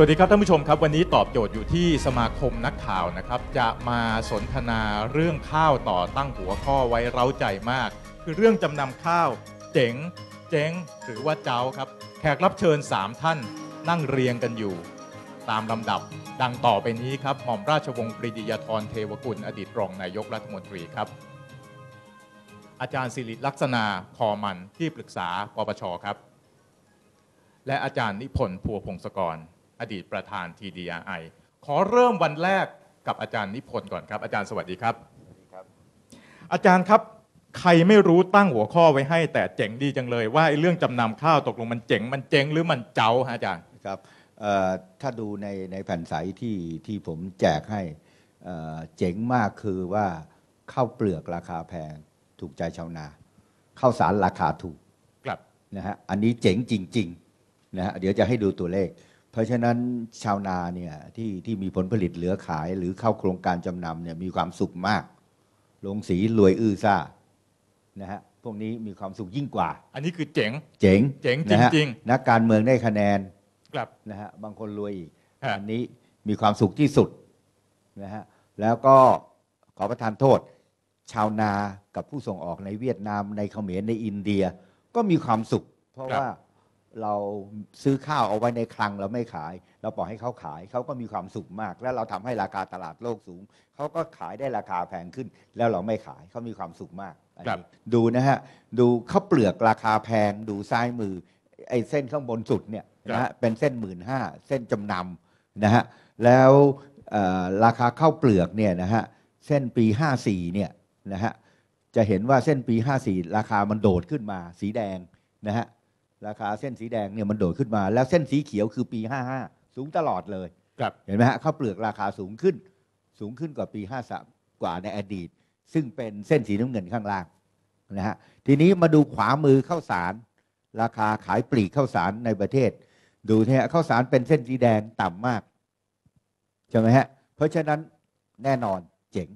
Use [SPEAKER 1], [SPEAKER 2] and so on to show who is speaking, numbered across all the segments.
[SPEAKER 1] สวัสดีครับท่านผู้ชมครับวันนี้ตอบโจทย์อยู่ที่สมาคมนักข่าวนะครับจะมาสนทนาเรื่องข้าวต่อตั้งหัวข้อไว้เร้าใจมาก คือเรื่องจำนำข้าว เจ๋ง เจ๊งหรือว่าเจ้าครับแขกรับเชิญ 3 ท่านนั่งเรียงกันอยู่ ตามลำดับดังต่อไปนี้ครับหม่อมราชวงศ์ปรีดียธรเทวกุลอดีตรองนายกรัฐมนตรีครับ อาจารย์สิริลักษณาพอมันที่ปรึกษาปปชครับ และอาจารย์นิพนธ์พัวพงศกรอดีตประธาน TDRI ขอเริ่มวันแรกกับอาจารย์นิพนธ์ก่อนครับ อาจารย์สวัสดีครับ อาจารย์ครับ ใครไม่รู้ตั้งหัวข้อไว้ให้ แต่เจ๋งดีจังเลย ว่าไอ้เรื่องจำนำข้าวตกลง มันเจ๋งมันเจ๋งหรือมันเจ้าฮะอาจารย์
[SPEAKER 2] ครับถ้าดูในในแผ่นใสที่ที่ผมแจกให้เเจ๋งมากคือว่าข้าวเปลือกราคาแพงถูกใจชาวนาข้าวสารราคาถูกครับนะฮะอันนี้เจ๋งจริงๆนะฮะเดี๋ยวจะให้ดูตัวเลขราะฉะนั้นชาวนาเนี่ยที่ที่มีผลผลิตเหลือขายหรือเข้าโครงการจำนำเนี่ยมีความสุขมากลงสีรวยอื้อซ่านะฮะพวกนี้มีความสุขยิ่งกว่า อันนี้คือ เจ๋ง เจ๋ง เจ๋งจริงจริงนักการเมืองได้คะแนนครับนะฮะบางคนรวยอีกอันนี้มีความสุขที่สุดนะฮะแล้วก็ขอประทานโทษ ชาวนากับผู้ส่งออกในเวียดนาม ในเขมรในอินเดีย ก็มีความสุข เพราะว่าเราซื้อข้าวเอาไว้ในคลังเราไม่ขาย เราปล่อยให้เขาขายเขาก็มีความสุขมาก แล้วเราทำให้ราคาตลาดโลกสูงเขาก็ขายได้ราคาแพงขึ้น แล้วเราไม่ขายเขามีความสุขมาก ดูนะฮะดูข้าวเปลือกราคาแพงดูซ้ายมือไอ้เส้นข้างบนสุดเนี่ยนะฮะเป็นเส้นหมื่นห้าเส้นจำนำนะฮะแล้วราคาข้าวเปลือกเนี่ยนะฮะเส้นปี 54เนี่ยนะฮะจะเห็นว่าเส้นปี 54 ราคามันโดดขึ้นมาสีแดงนะฮะราคาเส้นสีแดงเนี่ยมันโดดขึ้นมา แล้วเส้นสีเขียวคือปี 55 สูงตลอดเลย ครับเห็นไหมฮะข้าวเปลือกราคาสูงขึ้น สูงขึ้นกว่าปี 53 กว่าในอดีตซึ่งเป็นเส้นสีน้ำเงินข้างล่างนะฮะทีนี้มาดูขวามือข้าวสารราคาขายปลีกข้าวสารในประเทศ ดูเนี่ยข้าวสารเป็นเส้นสีแดงต่ำมากใช่ไหมฮะเพราะฉะนั้นแน่นอนเจ๋ง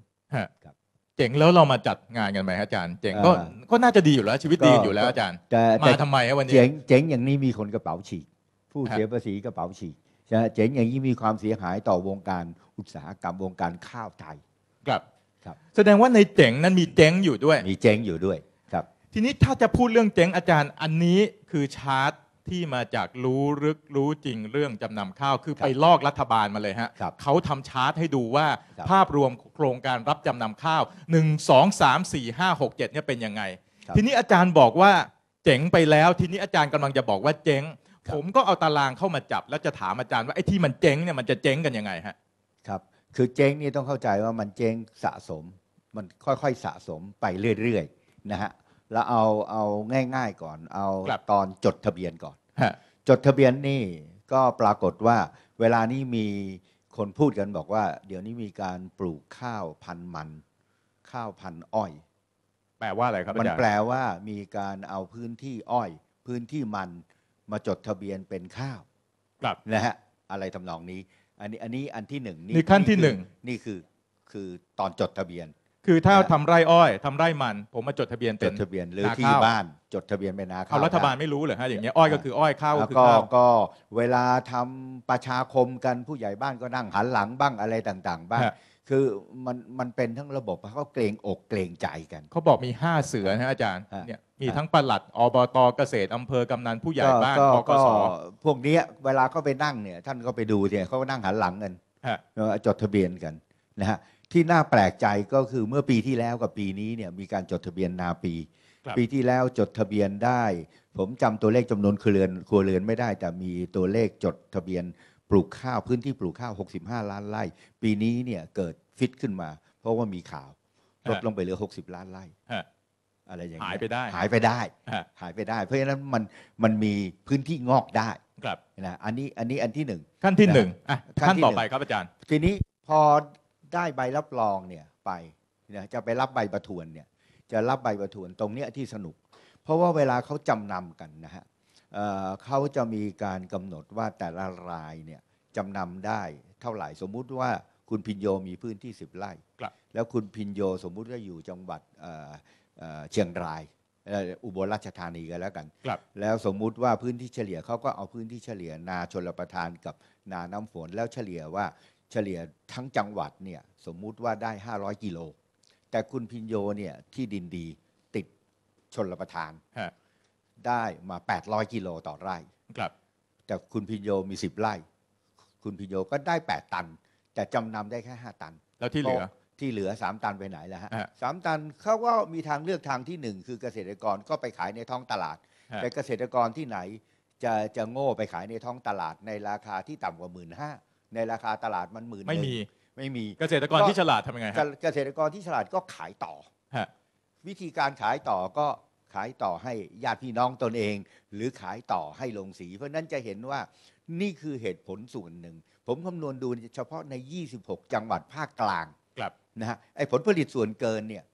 [SPEAKER 1] ครับเจ๋งแล้ว เรามาจัดงานกันไหมอาจารย์ เจ๋งก็
[SPEAKER 2] ก็น่าจะดีอยู่แล้ว ชีวิตดีอยู่แล้ว อาจารย์ มาทำไมวันนี้เจ๋งเจ๋งอย่างนี้มีคนกระเป๋าฉีกผู้เสียภาษีกระเป๋าฉีกเจ๋งอย่างนี้มีความเสียหายต่อวงการอุตสาหกรรมวงการข้าวไทยครับครับแสดงว่าในเจ๋งนั้นมีเจ๋งอยู่ด้วย มีเจ๋งอยู่ด้วยครับ ทีนี้
[SPEAKER 1] ถ้าจะพูดเรื่องเจ๋งอาจารย์อันนี้คือชาร์ตที่มาจากรู้ลึกรู้จริงเรื่องจำนำข้าวคือไปลอกรัฐบาลมาเลยฮะเขาทำชาร์ตให้ดูว่าภาพรวมโครงการรับจำนำข้าว1 2 3 4 5 6 7เนี่ยเป็นยังไง ทีนี้อาจารย์บอกว่าเจ๋งไปแล้วทีนี้อาจารย์กำลังจะบอกว่าเจ๋งผมก็เอาตารางเข้ามาจับแล้วจะถามอาจารย์ว่าไอ้ที่มันเจ๋งเนี่ยมันจะเจ๊งกันยังไงฮะ
[SPEAKER 2] ครับคือเจ๊งนี่ต้องเข้าใจว่ามันเจ๊งสะสมมันค่อยๆสะสมไปเรื่อยๆนะฮะแล้วเอาเอาง่าย ๆก่อนเอาตอนจดทะเบียนก่อนจดทะเบียนนี่ก็ปรากฏว่า เวลานี้มีคนพูดกันบอกว่า เดี๋ยวนี้มีการปลูกข้าวพันมัน ข้าวพันอ้อย แปลว่าอะไรครับมันแปลว่า มีการเอาพื้นที่อ้อย พื้นที่มันมาจดทะเบียนเป็นข้าว ครับนะฮะอะไรทำนองนี้อันนี้ อันนี้อันที่หนึ่งนี่ขั้นที่หนึ่งนี่คือ คือตอนจดทะเบียน
[SPEAKER 1] คือถ้าทำไร่อ้อยทำไร่มันผมมาจดทะเบียนจเป็ดทะเบียนหรือที่้บ้า
[SPEAKER 2] นจดทะเบียนเป็นนาข้าวรัฐบาลไม่รู้เลยฮะอย่างเงี้ยอ้อยก็คืออ้อยข้าวก็คือก็ข้าวก็เวลาทำประชาคมกันผู้ใหญ่บ้านก็นั่งหันหลังบ้างอะไรต่างๆบ้างคือมันมันเป็นทั้งระบบเขาเกรงอกเกรงใจกันเขาบอกมีห้าเสือนะอาจารย์เนี่ย
[SPEAKER 1] มีทั้งปลัดอบตเกษตรอำเภอกำนันผู้ใหญ่บ้านกอกศส
[SPEAKER 2] พวกเนี้ยเวลาเขาไปนั่งเนี่ยท่านก็ไปดูเนี่ยเขาก็นั่งหันหลังกันจดทะเบียนกันนะฮะที่น่าแปลกใจก็คือเมื่อปีที่แล้วกับปีนี้เนี่ยมีการจดทะเบียนนาปีปีที่แล้วจดทะเบียนได้ ผมจำตัวเลขจำนวนครัวเรือนครัวเรือนไม่ได้แต่มีตัวเลขจดทะเบียน ปลูกข้าวพื้นที่ปลูกข้าว65 ล้านไร่ปีนี้เนี่ยเกิดฟิตขึ้นมา เพราะว่ามีข่าวลดลงไปเหลือ 60 ล้านไร่อะไรอย่างเงี้หายไปได้ หายไปได้หายไปได้เพราะฉะนั้นมันมันมีพื้นที่งอกได้ครับนะอันนี้อันนี้อันที่หนึ่งขั้นที่หนึ่งอ่ะขั้นต่อไปครับอาจารย์ ทีนี้พอได้ใบรับรองเนี่ยไปนะจะไปรับใบประทวนเนี่ยจะรับใบประทวนตรงเนี้ยที่สนุก เพราะว่าเวลาเขาจำนำกันนะฮะเเขาจะมีการกำหนดว่าแต่ละรายเนี่ยจำนำได้เท่าไหร่สมมุติว่าคุณพินโยมีพื้นที่ 10ไร่ แล้วคุณพินโยสมมุติว่าอยู่จังหวัดเชียงราย อุบลราชธานีกันแล้วกัน แล้วสมมุติว่าพื้นที่เฉลี่ยเขาก็เอาพื้นที่เฉลี่ย นาชนประทานกับนาน้ำฝนแล้วเฉลี่ยว่าเฉลี่ยทั้งจังหวัดเนี่ยสมมุติว่าได้ 500กิโลแต่คุณพินโยเนี่ยที่ดินดีติดชนรประทานได้มา 800กิโลต่อไร่ครับ แต่คุณพินโยมี 10 ไร่ คุณพินโยก็ได้ 8 ตันแต่จำนำได้แค่5ตันแล้วที่เหลือที่เหลือ 3 ตันไปไหนแล้วฮะสามตันเขาก็มีทางเลือกทางที่1คือเกษตรกรก็ไปขายในท้องตลาดแต่เกษตรกรที่ไหน จะจะโง่ไปขายในท้องตลาด ในราคาที่ต่ำกว่าหมื่นห้าในราคาตลาดมันหมื่นไม่มีไม่มีเกษตรกรที่ฉลาดทำยังไงครับเกษตรกรที่ฉลาดก็ขายต่อ วิธีการขายต่อก็ขายต่อให้ญาติพี่น้องตนเอง หรือขายต่อให้ลงสี เพราะนั้นจะเห็นว่านี่คือเหตุผลส่วนหนึ่ง ผมคำนวณดูเฉพาะใน 26 จังหวัดภาคกลางครับนะฮะไอ้ผลผลิตส่วนเกินเนี่ย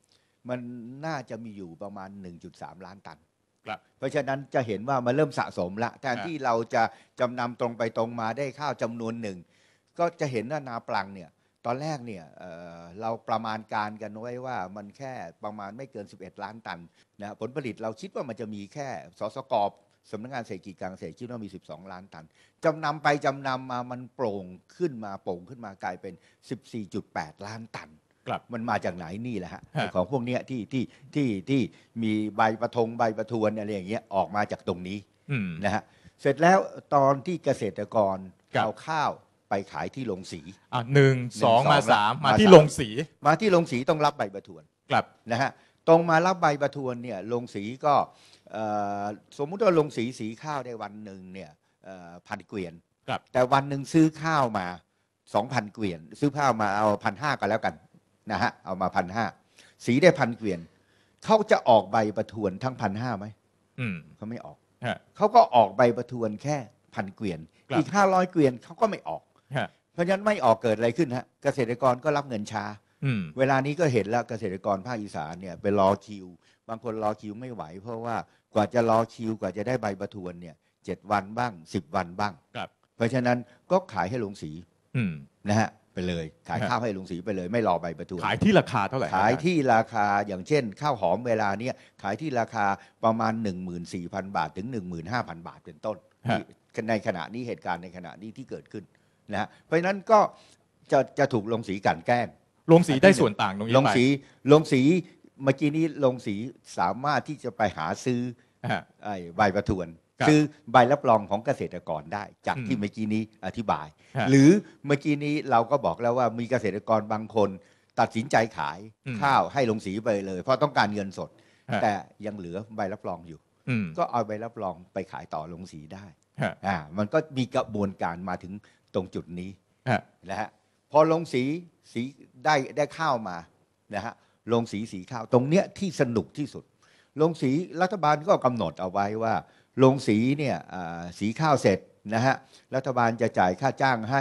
[SPEAKER 2] มันน่าจะมีอยู่ประมาณ 1.3 ล้านตัน ครับ เพราะฉะนั้นจะเห็นว่ามันเริ่มสะสมละแทนที่เราจะจำนำตรงไปตรงมาได้ข้าวจำนวนหนึ่งก็จะเห็นว่านาปลังเนี่ย ตอนแรกเนี่ยเเราประมาณการกันไว้ว่ามันแค่ประมาณไม่เกิน 11 ล้านตันนะผลผลิตเราคิดว่ามันจะมีแค่สสกอบสำนักงานเศรษฐกิจกลางเศรษฐกิจว่ามี 12 ล้านตันจำนำไปจำนำมา มันโปร่งขึ้นมาโป่งขึ้นมากลายเป็น 14.8 ล้านตันครับมันมาจากไหนนี่แหละฮะ ของพวกเนี้ยที่ที่ที่ที่มีใบประทงใบประทวนอะไรอย่างเงี้ยออกมาจากตรงนี้นะฮะเสร็จแล้วตอนที่เกษตรกรเอาข้าวไปขายที่โรงสี
[SPEAKER 1] อ่าหนึ่งสองมาสามมาที่โรลงส
[SPEAKER 2] ี มาที่โรงสีต้องรับใบประทวนกลับนะฮะ ตรงมารับใบประทวนเนี่ยโรงสีก็ เอ่อ สมมุติว่าโรงสีสีข้าวได้วันหนึ่งเนี่ยพันเกวียน ครับ แต่วันหนึ่งซื้อข้าวมาสองพันเกวียน ซื้อข้าวมาเอาพันห้าก็แล้วกันนะฮะ เอามาพันห้าสีได้พันเกวียน เขาจะออกใบประทวนทั้งพันห้าไหม อืมเขาไม่ออก เขาก็ออกใบประทวนแค่พันเกวียนอีกห้าร้อยเกวียนเขาก็ไม่ออกเพราะฉะนั้นไม่ออกเกิดอะไรขึ้น ฮะเกษตรกรก็รับเงินช้าอเวลานี้ก็เห็นแล้วเกษตรกรภาคอีสานเนี่ยไปรอคิว บางคนรอคิวไม่ไหว เพราะว่ากว่าจะรอคิวกว่าจะได้ใบประทวนเนี่ยเจ็ดวันบ้างสิบวันบ้างครับเพราะฉะนั้นก็ขายให้ลงสีอืนะฮะไปเลยขายข้าวให้ลงสีไปเลยไม่รอใบประทวนขายที่ร
[SPEAKER 1] าคาเท่าไหร่ขายท
[SPEAKER 2] ี่ราคาอย่างเช่นข้าวหอมเวลาเนี้ยขายที่ราคาประมาณ 14,000บาทถึง15,000บาทเป็นต้น ในขณะนี้เหตุการณ์ในขณะนี้ที่เกิดขึ้นนะฮะเพราะนั้นก็จะจะถูกลงสีกันแกล้งลงสีได้ส่วนต่างตรงนี้ลงสีลงสีเมื่อกี้นี้ลงสีสามารถที่จะไปหาซื้อใบประทวนคซื้อใบรับรองของเกษตรกรได้ จากที่เมื่อกี้นี้อธิบาย หรือเมื่อกี้นี้เราก็บอกแล้วว่ามีเกษตรกรบางคนตัดสินใจขายข้าวให้ลงสีไปเลย เพราะต้องการเงินสด แต่ยังเหลือใบรับรองอยู่ก็เอาใบรับรองไปขายต่อลงสีได้อ่ามันก็มีกระบวนการมาถึงตรงจุดนี้นะฮะพอลงสีสีได้ได้ข้าวมานะฮะลงสีสีข้าวตรงเนี้ยที่สนุกที่สุด ลงสีรัฐบาลก็กำหนดเอาไว้ว่า ลงสีเนี่ยสีข้าวเสร็จนะฮะรัฐบาลจะจ่ายค่าจ้างให้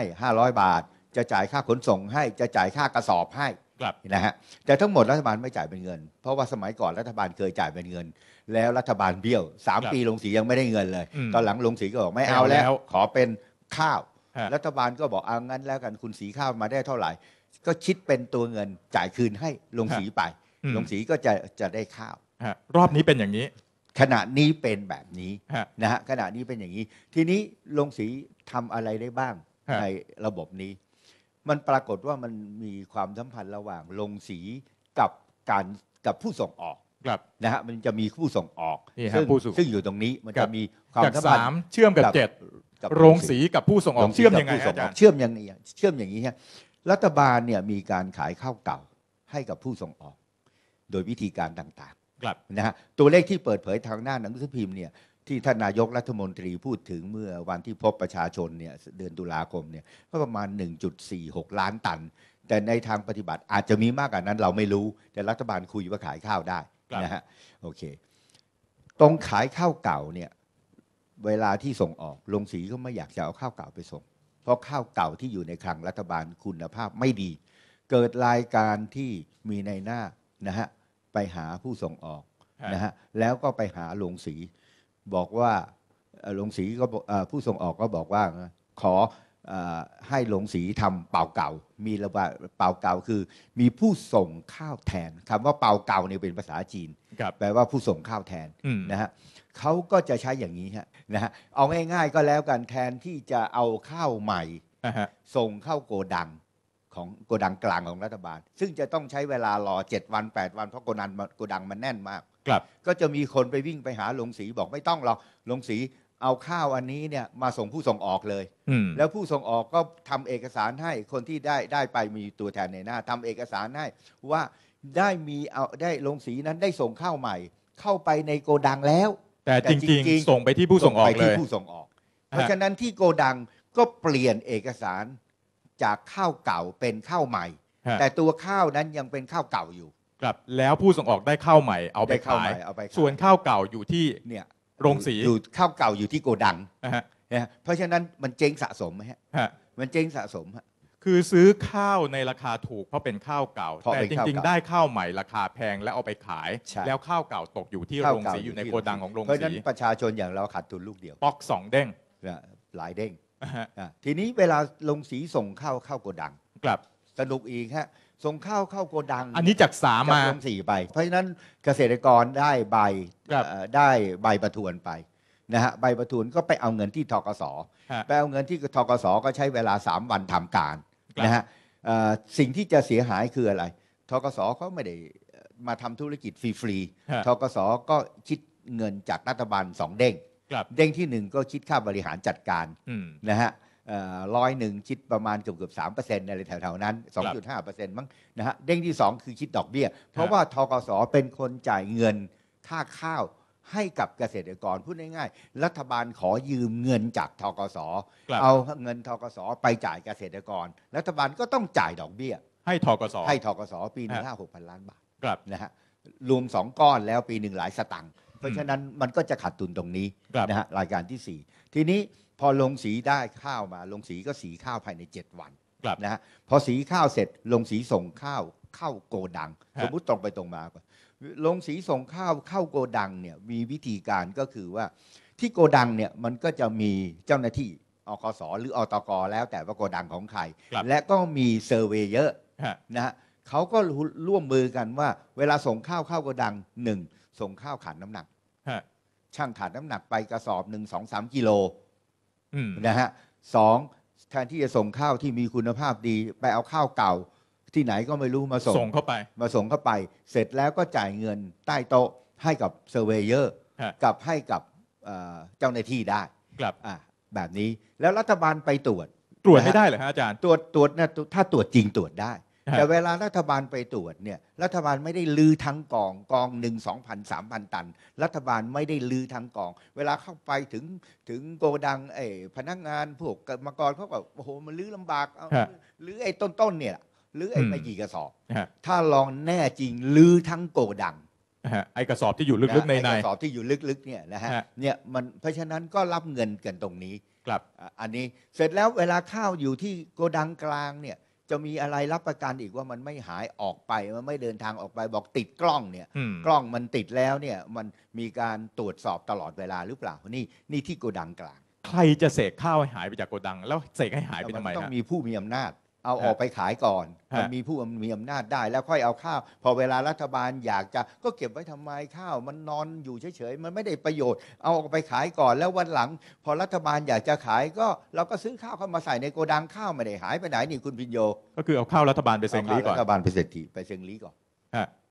[SPEAKER 2] 500 บาท จะจ่ายค่าขนส่งให้จะจ่ายค่ากระสอบให้ครับนะฮะแต่ทั้งหมดรัฐบาลไม่จ่ายเป็นเงิน เพราะว่าสมัยก่อนรัฐบาลเคยจ่ายเป็นเงิน แล้วรัฐบาลเบี้ยว3 ปีลงสียังไม่ได้เงินเลย ตอนหลังลงสีก็บอกไม่เอาแล้ว ขอเป็นข้าวรัฐบาลก็บอกเอางั้นแล้วกันคุณสีข้าวมาได้เท่าไหร่ก็คิดเป็นตัวเงินจ่ายคืนให้ลงสีไป ลงสีก็จะจะได้ข้าวรอบนี้เป็นอย่างนี้ ขณะนี้เป็นแบบนี้นะฮะขณะนี้เป็นอย่างนี้ ทีนี้ลงสีทำอะไรได้บ้างในระบบนี้ มันปรากฏว่ามันมีความสัมพันธ์ระหว่างลงสีกับการกับผู้ส่งออกนะฮะมันจะมีผู้ส่งออกซึ่งซึ่งอยู่ตรงนี้มันจะมีความสัมพันธ์เชื่อมกับเจ็ดกับโรงสีกับผู้ส่งออกเชื่อมยังไงอาจารย์เชื่อมยังไงเชื่อมอย่างนี้ฮะรัฐบาลเนี่ยมีการขายข้าวเก่าให้กับผู้ส่งออก โดยวิธีการต่างๆนะฮะตัวเลขที่เปิดเผยทางหน้าหนังสือพิมพ์เนี่ยที่ท่านนายกรัฐมนตรีพูดถึงเมื่อวันที่พบประชาชนเนี่ยเดือนตุลาคมเนี่ยก็ประมาณ 1.46 ล้านตัน แต่ในทางปฏิบัติอาจจะมีมากกว่านั้นเราไม่รู้ แต่รัฐบาลคุยว่าขายข้าวได้นะฮะโอเคตรงขายข้าวเก่าเนี่ยเวลาที่ส่งออกลงสีก็ไม่อยากจะเอาข้าวเก่าไปส่ง เพราะข้าวเก่าที่อยู่ในคลังรัฐบาลคุณภาพไม่ดี เกิดรายการที่มีในหน้านะฮะไปหาผู้ส่งออกนะฮะแล้วก็ไปหาลงสี บอกว่าลงสีก็ผู้ส่งออกก็บอกว่าขอให้หลงสีทำเป่าเก่า มีระบาเป่าเก่าคือ มีผู้ส่งข้าวแทนคำว่าเป่าเก่าเนี่ยเป็นภาษาจีน แปลว่าผู้ส่งข้าวแทนนะฮะเขาก็จะใช้อย่างนี้ฮะนะฮะเอาง่ายๆก็แล้วกันแทนที่จะเอาข้าวใหม่ส่งเข้าโกดังของโกดังกลางของรัฐบาล ซึ่งจะต้องใช้เวลารอเจ็ดวันแปดวัน เพราะโกดังมันโกดังมันแน่นมาก ครับ ก็จะมีคนไปวิ่งไปหา ลงสีบอกไม่ต้องหรอกลงสีเอาข้าวอันนี้เนี่ยมาส่งผู้ส่งออกเลยแล้วผู้ส่งออกก็ทำเอกสารให้คนที่ได้ได้ไปมีตัวแทนในหน้าทำเอกสารให้ว่าได้มีเอาได้ลงสีนั้นได้ส่งข้าวใหม่ เข้าไปในโกดังแล้วแต่จริงๆ ส่งไปที่ผู้ส่งออกเลยผู้ส่งออก เพราะฉะนั้นที่โกดังก็เปลี่ยนเอกสารจากข้าวเก่าเป็นข้าวใหม่ แต่ตัวข้าวนั้นยังเป็นข้าวเก่าอยู่
[SPEAKER 1] ครับ แล้วผู้ส่งออกได้ข้าวใหม่ เอาไปขายส่วนข้าวเก่าอยู่
[SPEAKER 2] ที่เนี่ยโรงสี อยู่ข้าวเก่าอยู่ที่โกดังนะเพราะฉะนั้นมันเจ๊งสะสมไหมฮะ มันเจ๊งสะสมฮะคือซื้อ
[SPEAKER 1] ข้าวในราคาถูกเพราะเป็นข้าวเก่าแต่จริงๆได้ข้าวใหม่ราคาแพงแล้วเอาไปขายแล้วข้าวเก่าตกอยู่ที่โรงสีอยู่ในโกดังของโรงสีเพราะฉะนั้นประ
[SPEAKER 2] ชาชนอย่างเราขาดทุนลูกเดียวปอกสองเด้งหลายเด้ง ทีนี้เวลาโรงสีส่งข้าวเข้าโกดังกลับสนุกอีกฮะส่งข้าวเข้าโกดัง อันนี้จากสามมาโรงสีไปเพราะฉะนั้นเกษตรกรได้ใบได้ใบประทวนไปนะฮะใบประทวนก็ไปเอาเงินที่ทกศไปเอาเงินที่ทกศก็ใช้เวลา 3 วันทำการนะฮะสิ่งที่จะเสียหายคืออะไร ทกศเขาไม่ได้มาทำธุรกิจฟรีๆทกศก็คิดเงินจากรัฐบาลสองเด้ง เด้งที่หนึ่งก็คิดค่าบริหารจัดการนะฮะร้อยหนึ่งคิดประมาณเกือบเกือบสามเปอร์เซ็นต์อะไรแถวๆนั้นสองจุดห้าเปอร์เซ็นต์มั้งนะฮะเด้งที่สองคือคิดดอกเบี้ย เพราะว่าทกศเป็นคนจ่ายเงินค่าข้าวให้กับเกษตรกรพูดง่ายๆ รัฐบาลขอยืมเงินจากทกศเอาเงินทกศไปจ่ายเกษตรกร รัฐบาลก็ต้องจ่ายดอกเบี้ย ให้ทกศให้ทกศปีหนึ่งห้าหกพันล้านบาทครับนะฮะรวมสองก้อนแล้วปีหนึ่งหลายสตังค์เพราะฉะนั้นมันก็จะขาดทุนตรงนี้นะฮะรายการที่สี่ทีนี้พอลงสีได้ข้าวมา ลงสีก็สีข้าวภายในเจ็ดวันนะฮะพอสีข้าวเสร็จลงสีส่งข้าวเข้าโกดัง สมมติตรงไปตรงมาก่อนลงสีส่งข้าวเข้าโกดังเนี่ยมีวิธีการก็คือว่า ที่โกดังเนี่ยมันก็จะมีเจ้าหน้าที่อกสหรืออตกแล้ว แต่ว่าโกดังของใครและก็มีเซอร์เวเยอะนะฮะเขาก็ร่วมมือกันว่าเวลาส่งข้าวเข้าโกดังหนึ่งส่งข้าวขันน้ำหนักช่างขันน้ำหนักไปกระสอบหนึ่งสองสามกิโลนะฮะสองแทนที่จะส่งข้าวที่มีคุณภาพดีไปเอาข้าวเก่าที่ไหนก็ไม่รู้มาส่งสงเข้าไป มาส่งเข้าไปเสร็จแล้วก็จ่ายเงินใต้โต๊ะให้กับเซอร์เวเยอร์กับให้กับเจ้าหน้าที่ได้ครับแบบนี้แล้วรัฐบาลไปตรวจตรวจไม่ได้เหรอฮะอาจารย์ตรวจตรวจเนี่ยถ้าตรวจจริงตรวจได้ แต่เวลารัฐบาลไปตรวจเนี่ย รัฐบาลไม่ได้ลือทั้งกองกองหนึ่งสองพันสามพันตัน รัฐบาลไม่ได้ลือทั้งกอง เวลาเข้าไปถึงถึงโกดังไอพนักงานพวกกรรมกรเขาก็โอ้โหมันลือลำบากลือไอ้ต้นนเนี่ยหรือไอ้ไม่กี่กระสอบ ถ้าลองแน่จริงลื้อทั้งโกดัง
[SPEAKER 1] ไอ้กระสอบที่อยู่ลึกๆ ในกระสอบที
[SPEAKER 2] ่อยู่ลึกๆเนี่ยนะฮะเนี่ยมันเพราะฉะนั้นก็รับเงินกันตรงนี้ครับ อันนี้เสร็จแล้วเวลาข้าวอยู่ที่โกดังกลางเนี่ยจะมีอะไรรับประกันอีกว่ามันไม่หายออกไปมันไม่เดินทางออกไปบอกติดกล้องเนี่ยกล้องมันติดแล้วเนี่ยมันมีการตรวจสอบตลอดเวลาหรือเปล่านี่นี่ที่โกดังกลาง
[SPEAKER 1] ใครจะเสกข้าวให้หายไปจากโกดัง แล้วเสกให้หายไปทำไมัต้องมี
[SPEAKER 2] ผู้มีอำนาจเอาออกไปขายก่อนมันมีผู้มีอำนาจได้แล้วค่อยเอาข้าวพอเวลารัฐบาลอยากจะก็เก็บไว้ทำไมข้าว มันนอนอยู่เฉยๆ มันไม่ได้ประโยชน์เอาออกไปขายก่อนแล้ววันหลัง พอรัฐบาลอยากจะขายก็ เราก็ซื้อข้าวเข้ามาใส่ในโกดังข้าวไม่ได้หายไปไหนนี่คุณพิญโย
[SPEAKER 1] ก็คือเอาข้าวรัฐบาลไปเซ็งลีก่อนรัฐบาลไปเซ็งลีไป
[SPEAKER 2] เซ็งลีก่อน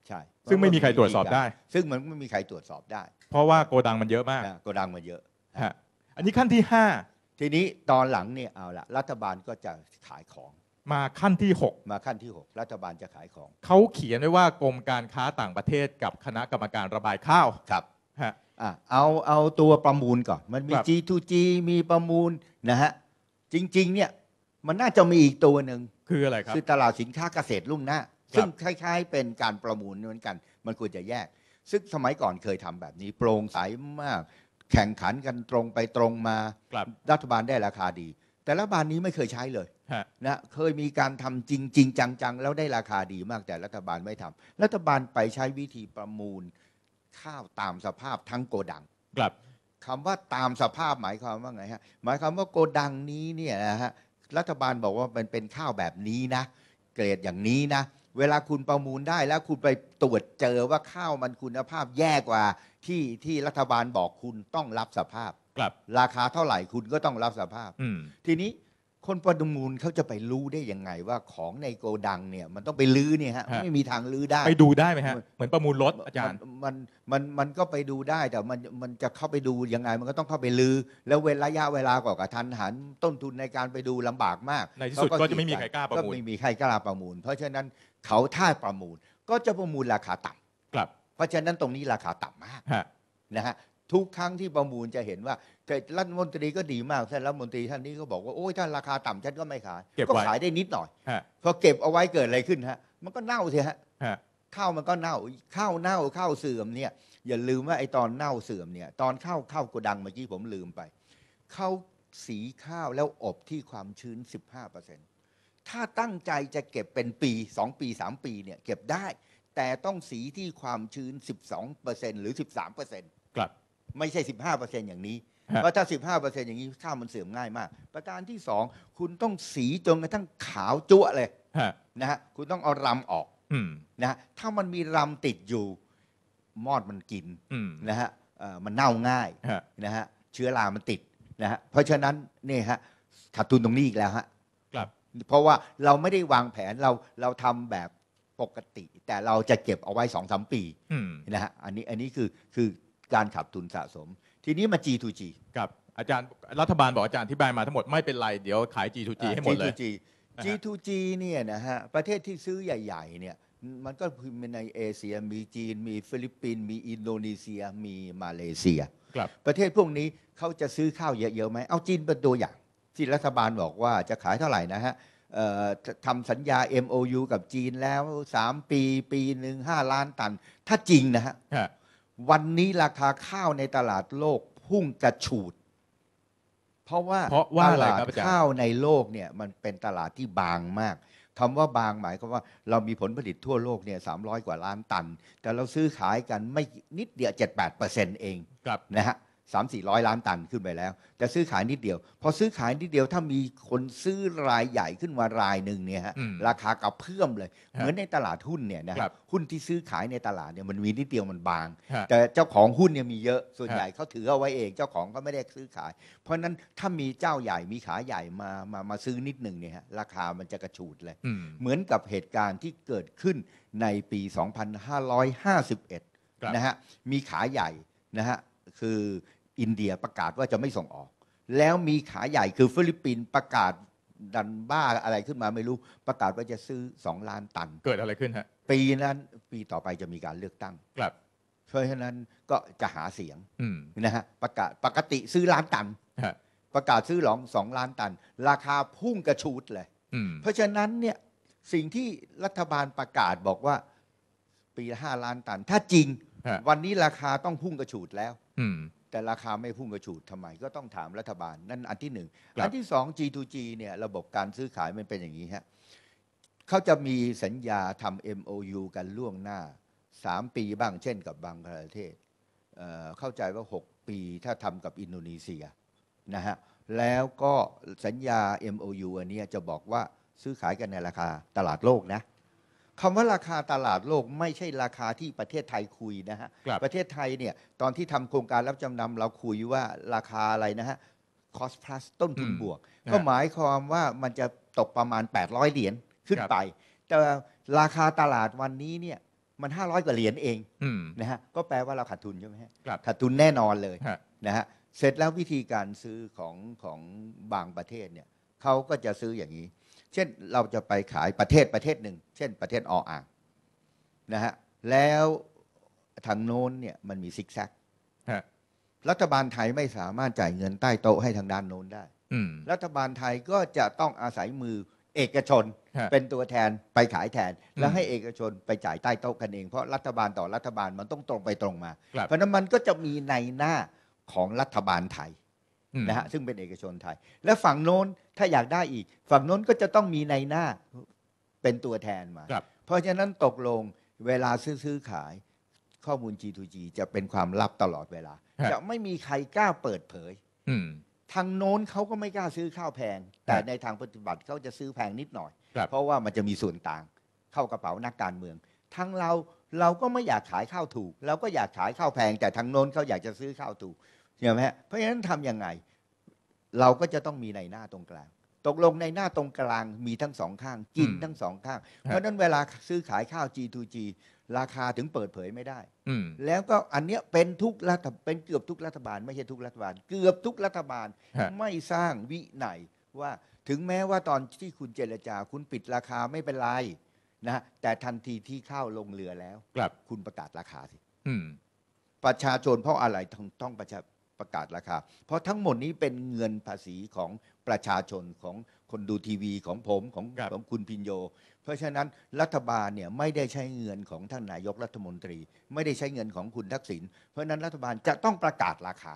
[SPEAKER 2] ใช่ซึ่งไม่มีใครตรวจสอบได้ ซึ่งมันไม่มีใครตรวจสอบได้ เพราะว่าโกดังมันเยอะมาก โกดังมันเยอะอันนี้ขั้นที่ 5 ทีนี้ตอนหลังเนี่ยเอาละรัฐบาลก็จะขายของมาขั้นที่ 6 มาขั้นที่ 6 รัฐบาลจะขายของ
[SPEAKER 1] เขาเขียนไว้ว่ากรมการค้าต่างประเทศกับคณะกรรมการระบายข้าวครับฮะอ่ะ
[SPEAKER 2] เอาเอาตัวประมูลก่อน มันมีจีทู G2G มีประมูลนะฮะ จริง ๆเนี่ยมันน่าจะมีอีกตัวหนึ่งคืออะไรครับ คือตลาดสินค้าเกษตรลุ่มหน้า ซึ่งคล้ายๆ เป็นการประมูลเหมือนกัน มันควรจะแยก ซึ่งสมัยก่อนเคยทำแบบนี้ โปร่งใสมาก แข่งขันกันตรงไปตรงมารรัฐบาลได้ราคาดี แต่รัฐบาลนี้ไม่เคยใช้เลยนะเคยมีการทำจริงจริงจังๆ แล้วได้ราคาดีมากแต่รัฐบาลไม่ทำ รัฐบาลไปใช้วิธีประมูล ข้าวตามสภาพทั้งโกดัง ครับคำว่าตามสภาพหมายความว่าไงฮะหมายความว่าโกดังนี้เนี่ยนะฮะรัฐบาลบอกว่ามันเป็นข้าวแบบนี้นะเกรดอย่างนี้นะเวลาคุณประมูลได้แล้วคุณไปตรวจเจอว่าข้าวมันคุณภาพแย่กว่าที่ที่รัฐบาลบอกคุณต้องรับสภาพ ครับ ราคาเท่าไหร่คุณก็ต้องรับสภาพทีนี้คนประมูลเขาจะไปรู้ได้ยังไงว่าของในโกดังเนี่ยมันต้องไปลื้อเนี่ยฮะไม่มีทางลื้อได้ไปดูได้ไหมฮะเหมือนประมูลรถอาจารย์มันมันมันก็ไปดูได้แต่มันมันจะเข้าไปดูยังไงมันก็ต้องเข้าไปลื้อแล้วเวลระยะเวลากว่ากระทันหันต้นทุนในการไปดูลำบากมาก ในที่สุดก็จะไม่มีใครกล้าประมูลก็ไม่มีใครกล้าประมูล เพราะฉะนั้นเขาท้าประมูล ก็จะประมูลราคาต่ำครับ เพราะฉะนั้นตรงนี้ราคาต่ำมากนะฮะทุกครั้งที่ประมูลจะเห็นว่าแต่รัฐมนตรีก็ดีมากท่านรัฐมนตรีท่านนี้ก็บอกว่าโอ้ยถ้าราคาต่ำฉันก็ไม่ขายก็ขายได้นิดหน่อยพอเก็บเอาไว้เกิดอะไรขึ้นฮะมันก็เน่าสิฮะฮะข้าวมันก็เน่าข้าวเน่าข้าวเสื่อมเนี่ย อย่าลืมว่าไอ้ตอนเน่าเสื่อมเนี่ยตอนข้าวข้าวรกดังเมื่อกี้ผมลืมไปข้าวสีข้าวแล้วอบที่ความชื้น15%ถ้าตั้งใจจะเก็บเป็นปี2ปี3ปีเนี่ยเก็บได้ แต่ต้องสีที่ความชื้น 12%หรือ13%ครับไม่ใช่สิบห้าเปอร์เซ็นอย่างนี้ เพราะถ้าสิบห้าเปอร์เซ็นอย่างนี้ข้าวมันเสื่อมง่ายมาก ประการที่สองคุณต้องสีจนกระทั่งขาวจั่วเลยนะฮะคุณต้องเอารำออกนะถ้ามันมีรำติดอยู่มอดมันกินนะฮะมันเน่าง่ายนะฮะเชื้อรามันติดนะฮะเพราะฉะนั้นนี่ฮะขาดทุนตรงนี้อีกแล้วฮะครับ เพราะว่าเราไม่ได้วางแผนเราเราทำแบบปกติ แต่เราจะเก็บเอาไว้สองสามปีนะฮะอันนี้อันนี้คือคือการขาดทุนสะสม ทีนี้มา G2G ครับ อาจารย์รัฐบาลบอกอาจารย์อธิบายมาทั้งหมดไม่เป็นไร เดี๋ยวขาย G2G ให้หมดเลย G2G G2G เนี่ยนะฮะประเทศที่ซื้อใหญ่ๆเนี่ยมันก็คือในเอเชียมีจีน มีฟิลิปปินส์มีอินโดนีเซียมีมาเลเซียครับประเทศพวกนี้เขาจะซื้อข้าวเยอะๆไหมเอาจีนเป็นตัวอย่าง ที่รัฐบาลบอกว่าจะขายเท่าไหร่นะฮะทำสัญญา MOU กับจีนแล้ว 3 ปีปีหนึ่ง5ล้านตัน ถ้าจริงนะะฮะวันนี้ราคาข้าวในตลาดโลกพุ่งกระฉูด เพราะว่าเพราะว่าตลาดข้าวในโลกเนี่ยมันเป็นตลาดที่บางมากคำว่าบางหมายความว่าเรามีผลผลิตทั่วโลกเนี่ยสามกว่าล้านตัน แต่เราซื้อขายกันไม่นิดเดียว 7-8%เอง์เองนะฮะสสามี่ร้อยล้านตันขึ้นไปแล้ว แต่ซื้อขายนิดเดียวพอซื้อขายนิดเดียวถ้ามีคนซื้อรายใหญ่ขึ้นมารายหนึ่งเนี่ยฮะราคากับเพิ่มเลยเหมือนในตลาดหุ้นเนี่ยนะครับหุ้นที่ซื้อขายในตลาดเนี่ยมันมีนิดเดียวมันบาง แต่เจ้าของหุ้นเนี่ยมีเยอะส่วนใหญ่เขาถือเอาไว้เองเจ้าของก็ไม่ได้ซื้อขาย เพราะนั้นถ้ามีเจ้าใหญ่มีขาใหญ่มามามาซื้อนิดหนึ่งเนี่ยฮะราคามันจะกระฉูดเลย เหมือนกับเหตุการณ์ที่เกิดขึ้นในปี 2551นะฮะมีขาใหญ่นะฮะคืออินเดียประกาศว่าจะไม่ส่งออก แล้วมีขาใหญ่คือฟิลิปปินส์ประกาศดันบ้าอะไรขึ้นมาไม่รู้ ประกาศว่าจะซื้อสองล้านตัน
[SPEAKER 1] เกิดอะไรขึ้นฮะ
[SPEAKER 2] ปีนั้นปีต่อไปจะมีการเลือกตั้ง ครับ เพราะฉะนั้นก็จะหาเสียงนะฮะประกาศปกติซื้อล้านตันประกาศซื้อหลองสองล้านตัน ราคาพุ่งกระชูดเลยเพราะฉะนั้นเนี่ยสิ่งที่รัฐบาลประกาศบอกว่า ปีห้าล้านตันถ้าจริงวันนี้ราคาต้องพุ่งกระชูดแล้วแต่ราคาไม่พุ่งกระฉูดทำไมก็ต้องถามรัฐบาล นั่นอันที่หนึ่งอันที่สอง G2G เนี่ยระบบการซื้อขายมันเป็นอย่างนี้ฮะเขาจะมีสัญญาทำ MOU กันล่วงหน้า 3 ปีบ้างเช่นกับบางประเทศเเข้าใจว่า 6 ปีถ้าทำกับอินโดนีเซียนะฮะแล้วก็สัญญา MOU อันนี้จะบอกว่าซื้อขายกันในราคาตลาดโลกนะคำว่าราคาตลาดโลกไม่ใช่ราคาที่ประเทศไทยคุยนะฮะรประเทศไทยเนี่ยตอนที่ทำโครงการรับจำนำเราคุยว่าราคาอะไรนะฮะ cost plus ต้นทุนบวก ก็หมายความว่ามันจะตกประมาณ 800 เหรียญขึ้นไป แต่ราคาตลาดวันนี้เนี่ยมัน 500 กว่าเหรียญเองนะฮะ ก็แปลว่าเราขาดทุนใช่ไหมฮะขาดทุนแน่นอนเลยนะฮะ เสร็จแล้ววิธีการซื้อของของบางประเทศเนี่ยเขาก็จะซื้ออย่างนี้ช่นเราจะไปขายประเทศประเทศหนึ่งเช่นประเทศออ่างนะฮะแล้วทางโน้นเนี่ยมันมีซิกแซกรัฐบาลไทยไม่สามารถจ่ายเงินใต้โต๊ะให้ทางด้านโน้นได้ รัฐบาลไทยก็จะต้องอาศัยมือเอกชนเป็นตัวแทนไปขายแทน แล้วให้เอกชนไปจ่ายใต้โต๊ะกันเองเพราะรัฐบาลต่อรัฐบาลมันต้องตรงไปตรงมาเพราะนั้นมันก็จะมีในหน้าของรัฐบาลไทยนะฮะซึ่งเป็นเอกชนไทย และฝั่งโน้น ถ้าอยากได้อีก ฝั่งโน้นก็จะต้องมีในหน้าเป็นตัวแทนมา เพราะฉะนั้นตกลงเวลาซื้อขายข้อมูล G2G จะเป็นความลับตลอดเวลา จะไม่มีใครกล้าเปิดเผยทางโน้นเขาก็ไม่กล้าซื้อข้าวแพง แต่ในทางปฏิบัติเขาจะซื้อแพงนิดหน่อย เพราะว่ามันจะมีส่วนต่าง เข้ากระเป๋านักการเมืองทางเราเราก็ไม่อยากขายข้าวถูกเราก็อยากขายข้าวแพง แต่ทางโน้นเขาอยากจะซื้อข้าวถูกใช่ไหมฮะเพราะฉะนั้นทํำยังไง เราก็จะต้องมีในหน้าตรงกลาง ตกลงในหน้าตรงกลางมีทั้งสองข้างกินทั้งสองข้าง เพราะนั้นเวลาซื้อขายข้าว G2G ราคาถึงเปิดเผยไม่ได้แล้วก็อันเนี้ยเป็นทุกรัฐเป็นเกือบทุกรัฐบาล ไม่ใช่ทุกรัฐบาล เกือบทุกรัฐบาลไม่สร้างวินัยว่าถึงแม้ว่าตอนที่คุณเจรจาคุณปิดราคาไม่เป็นไรนะ แต่ทันทีที่ข้าวลงเรือแล้วครับคุณประกาศราคาสิประชาชนเพราะอะไรต้องต้องประชาประกาศราคา เพราะทั้งหมดนี้เป็นเงินภาษีของประชาชนของคนดูทีวี ของผมของคของคุณพินโย เพราะฉะนั้นรัฐบาลเนี่ยไม่ได้ใช้เงินของท่านนายกรัฐมนตรี ไม่ได้ใช้เงินของคุณทักษิณ เพราะฉะนั้นรัฐบาลจะต้องประกาศราคา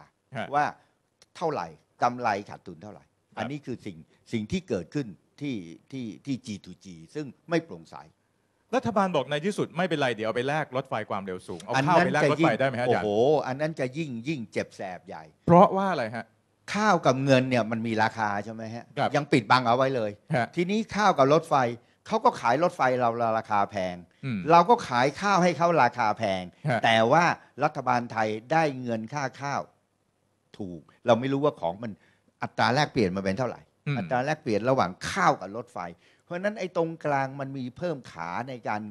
[SPEAKER 2] ว่าเท่าไหร่กำไรขาดทุนเท่าไหร่ อันนี้คือสิ่งสิ่งที่เกิดขึ้นที่ที่ที่ G2G ซึ่งไม่โปร่งใสรัฐบาลบอกในที่
[SPEAKER 1] สุดไม่เป็นไรเดี๋ยวเอาไปแลกรถไฟความเร็วสูงเอาข้าวไปแลกรถไฟได้ไหมฮะอาจารย์โหอันนั้นจะยิ่งยิ่งเจ็
[SPEAKER 2] บแสบใหญ่ เพราะว่าอะไรฮะข้าวกับเงินเนี่ยมันมีราคาใช่ไหมฮะยังปิดบังเอาไว้เลยทีนี้ข้าวกับรถไฟเขาก็ขายรถไฟเราราคาแพงเราก็ขายข้าวให้เขาราคาแพง แต่ว่ารัฐบาลไทยได้เงินค่าข้าว ถูกเราไม่รู้ว่าของมันอัตราแลกเปลี่ยนมาเป็นเท่าไหร่อัตราแลกเปลี่ยนระหว่างข้าวกับรถไฟราะนั้นไอ้ตรงกลางมันมีเพิ่มขาในการ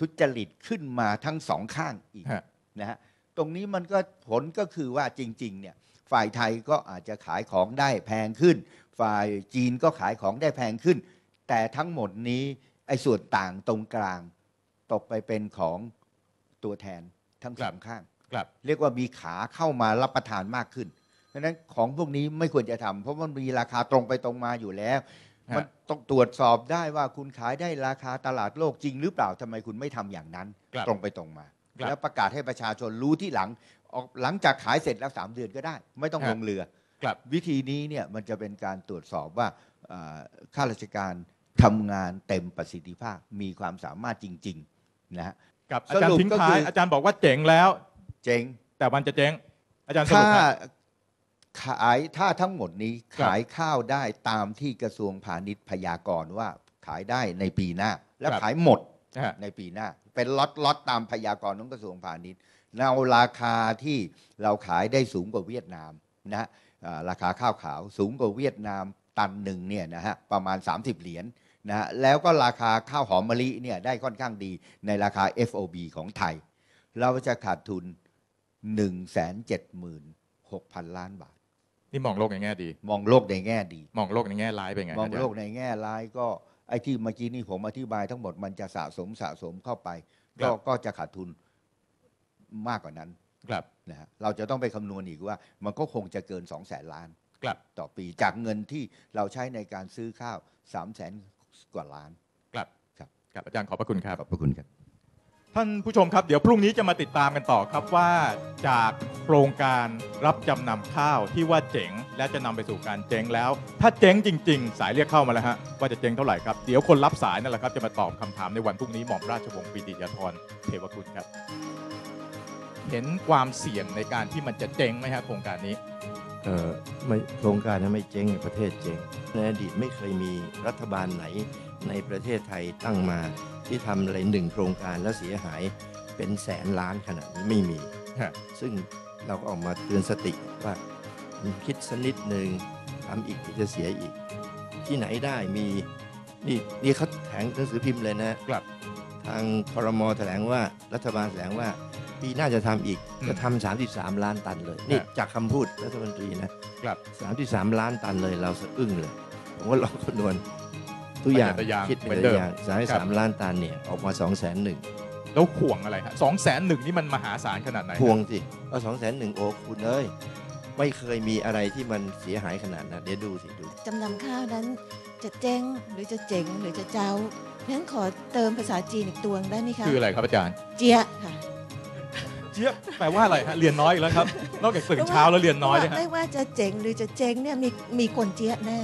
[SPEAKER 2] ทุจริตขึ้นมาทั้งสองข้างอีกะนะฮะตรงนี้มันก็ผลก็คือว่าจริงๆเนี่ยฝ่ายไทยก็อาจจะขายของได้แพงขึ้น ฝ่ายจีนก็ขายของได้แพงขึ้น แต่ทั้งหมดนี้ไอ้ส่วนต่างตรงกลางตกไปเป็นของตัวแทนทั้งสองข้างรเรียกว่ามีขาเข้ามารับประทานมากขึ้นเพราะฉะนั้นของพวกนี้ไม่ควรจะทำเพราะมันมีราคาตรงไปตรงมาอยู่แล้วมันต้องตรวจสอบได้ว่าคุณขายได้ราคาตลาดโลกจริงหรือเปล่าทำไมคุณไม่ทำอย่างนั้นตรงไปตรงมา แล้วประกาศให้ประชาชนรู้ที่หลังออกหลังจากขายเสร็จแล้วสามเดือนก็ได้ ไม่ต้องลงเรือวิธีนี้เนี่ยมันจะเป็นการตรวจสอบว่าข้าราชการทำงานเต็มประสิทธิภาพมีความสามารถจริงๆนะครับอาจารย์ทิ้งท้าย อาจารย์บอกว่าเจ๋งแล้ว เจ๋งแต่มันจะเจ๋งอาจารย์สรุปขายถ้าทั้งหมดนี้ขายข้าวได้ตามที่กระทรวงพาณิชย์พยากรณ์ว่าขายได้ในปีหน้าและขายหมดในปีหน้าเป็นล็อตล็อตตามพยากรณ์ของกระทรวงพาณิชย์เราราคาที่เราขายได้สูงกว่าเวียดนามนะราคาข้าวขาวสูงกว่าเวียดนามตันหนึ่งเนี่ยนะฮะประมาณ 30 เหรียญนะฮะแล้วก็ราคาข้าวหอมมะลิเนี่ยได้ค่อนข้างดีในราคา FOB ของไทย เราจะขาดทุน1 7 6 0 0 0 ล้านบาทนี่มองโลกในแง่ดี มองโลกในแง่ดี มองโลกในแง่ร้ายเป็นไงมองโลกในแง่ร้ายก็ไอ้ที่เมื่อกี้นี่ผมอธิบายทั้งหมด มันจะสะสมสะสมเข้าไป ก็ก็จะขาดทุนมากกว่านั้น ครับนะฮะเราจะต้องไปคำนวณอีกว่า มันก็คงจะเกินสองแสนล้านครับต่อปีจากเงินที่เราใช้ในการซื้อข้าวสามแสนกว่าล้าน
[SPEAKER 1] ครับครับอาจารย์ขอบพระคุณครับขอบพระคุณครับท่านผู้ชมครับเดี๋ยวพรุ่งนี้จะมาติดตามกันต่อครับว่าจากโครงการรับจำนำข้าวที่ว่าเจ๋งและจะนำไปสู่การเจ๊งแล้ว ถ้าเจ๊งจริงๆ สายเรียกเข้ามาแล้วฮะว่าจะเจ๊งเท่าไหร่ครับ เดี๋ยวคนรับสายนั่นแหละครับจะมาตอบคำถามในวันพรุ่งนี้หม่อมราชวงศ์ปิติยธรเทวคุณครับ เห็นความเสี่ยงในการที่มันจะเจ๊งไหมฮะ
[SPEAKER 2] โครงการนี้เอ่อไม่โครงการนั้นไม่เจ๊งประเทศเจ๊งในอดีตไม่เคยมีรัฐบาลไหนในประเทศไทยตั้งมาที่ทำอะไรหนึ่งโครงการแล้วเสียหายเป็นแสนล้านขนาดนี้ไม่มี ซึ่งเราก็ออกมาเตือนสติว่าคิดสักนิดหนึ่งทำอีกจะเสียอีก ที่ไหนได้มีนี่นี่เขาแถงหนังสือพิมพ์เลยนะครับทางพรมแถลงว่ารัฐบาลแถลงว่าปีหน้าจะทำอีกจะทสา33 ล้านตันเลย นี่จากคำพูดรัฐมนตรีนะครับ33 ล้านตันเลยเราสะอึ้งเลย ผมว่าลองคำนวณตัวอย่างคิดเป็นตัวอย่างสายสามล้านตันเนี่ย ออกมาสองแสนหนึ่งแล้ว
[SPEAKER 1] ห่วงอะไรฮะสองแสนหนึ่งนี่มันมหาศาลขนาดไหนห่วงสิก็สองแสนหนึ่งโอ้คุณเอ้ย
[SPEAKER 2] ไม่เคยมีอะไรที่มันเสียหายขนาดนั้น เดี๋ยวดูสิดู
[SPEAKER 1] จำนำข้าวนั้น จะเจ๊งหรือจะเจ๋งหรือจะเจ้า งั้นขอเติมภาษาจีนอีกตัวได้ไหมคะคืออะไรครับอาจารย์ เจี๊ยค่ะ เจี๊ยแปลว่าอะไรฮะเรียนน้อยอีกแล้วครับ นอกจากตื่นเช้าแล้วเรียนน้อยนะฮไม่ว่าจะเจ๋งหรือจะเจ๊งเนี่ยมีมีคนเจี๊ยแน่